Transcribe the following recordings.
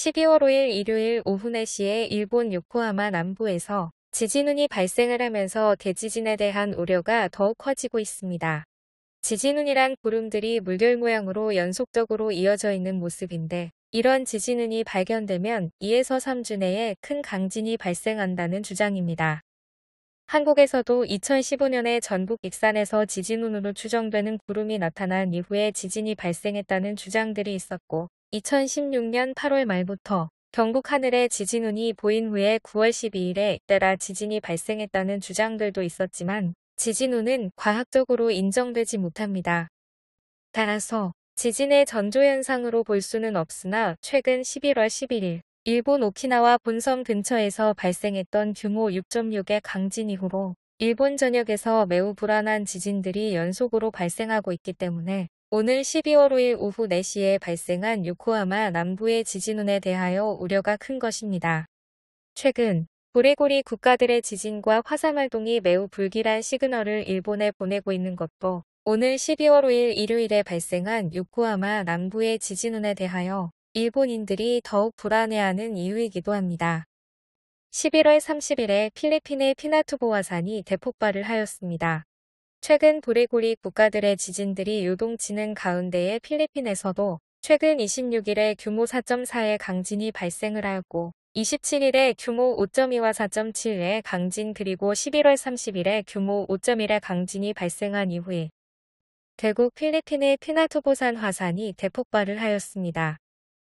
12월 5일 일요일 오후 4시에 일본 요코하마 남부에서 지진운이 발생을 하면서 대지진에 대한 우려가 더욱 커지고 있습니다. 지진운이란 구름들이 물결 모양으로 연속적으로 이어져 있는 모습인데 이런 지진운이 발견되면 2에서 3주 내에 큰 강진이 발생한다는 주장입니다. 한국에서도 2015년에 전북 익산에서 지진운으로 추정되는 구름이 나타난 이후에 지진이 발생했다는 주장들이 있었고 2016년 8월 말부터 경북 하늘에 지진운이 보인 후에 9월 12일에 잇따라 지진이 발생했다는 주장들도 있었지만 지진운은 과학적으로 인정되지 못합니다. 따라서 지진의 전조현상으로 볼 수는 없으나 최근 11월 11일 일본 오키나와 본섬 근처에서 발생했던 규모 6.6의 강진 이후로 일본 전역에서 매우 불안한 지진들이 연속으로 발생하고 있기 때문에 오늘 12월 5일 오후 4시에 발생한 요코하마 남부의 지진운에 대하여 우려가 큰 것입니다. 최근 고래고리 국가들의 지진과 화산활동이 매우 불길한 시그널을 일본에 보내고 있는 것도 오늘 12월 5일 일요일에 발생한 요코하마 남부의 지진운에 대하여 일본인들이 더욱 불안해하는 이유이기도 합니다. 11월 30일에 필리핀의 피나투보화산이 대폭발을 하였습니다. 최근 도리구리 국가들의 지진들이 요동치는 가운데에 필리핀에서도 최근 26일에 규모 4.4의 강진이 발생을 하였고 27일에 규모 5.2와 4.7의 강진 그리고 11월 30일에 규모 5.1의 강진이 발생한 이후에 대구 필리핀의 피나투보산 화산이 대폭발을 하였습니다.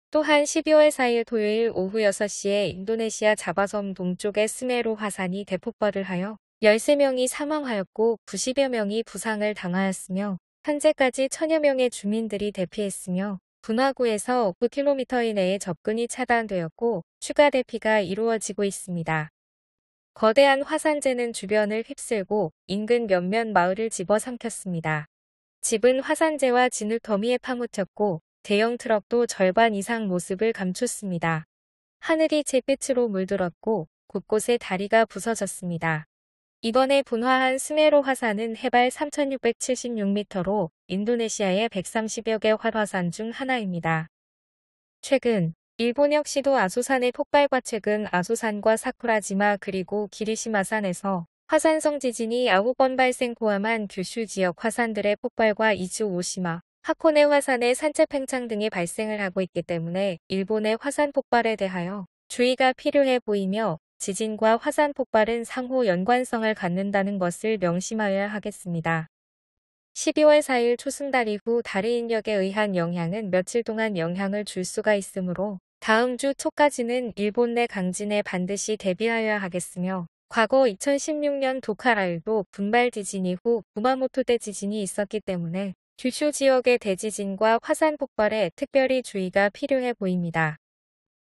또한 12월 4일 토요일 오후 6시에 인도네시아 자바섬 동쪽의 스메로 화산이 대폭발을 하여 13명이 사망하였고 90여 명이 부상을 당하였으며 현재까지 천여 명의 주민들이 대피했으며 분화구에서 9km 이내에 접근이 차단되었고 추가 대피가 이루어지고 있습니다. 거대한 화산재는 주변을 휩쓸고 인근 몇몇 마을을 집어삼켰습니다. 집은 화산재와 진흙 더미에 파묻혔고 대형 트럭도 절반 이상 모습을 감췄습니다. 하늘이 잿빛으로 물들었고 곳곳에 다리가 부서졌습니다. 이번에 분화한 스메로 화산은 해발 3676m로 인도네시아의 130여 개 활화산 중 하나입니다. 최근 일본 역시도 아소산의 폭발과 최근 아소산과 사쿠라지마 그리고 기리시마산에서 화산성 지진이 9번 발생 포함한 규슈 지역 화산들의 폭발과 이즈 오시마, 하코네 화산의 산책 팽창 등이 발생을 하고 있기 때문에 일본의 화산 폭발에 대하여 주의가 필요해 보이며 지진과 화산 폭발은 상호 연관성을 갖는다는 것을 명심하여야 하겠습니다. 12월 4일 초승달 이후 달의 인력에 의한 영향은 며칠 동안 영향을 줄 수가 있으므로 다음 주 초까지는 일본 내 강진에 반드시 대비하여야 하겠으며 과거 2016년 도카라일도 분발 지진 이후 구마모토대 지진이 있었기 때문에 규슈 지역의 대지진과 화산 폭발에 특별히 주의가 필요해 보입니다.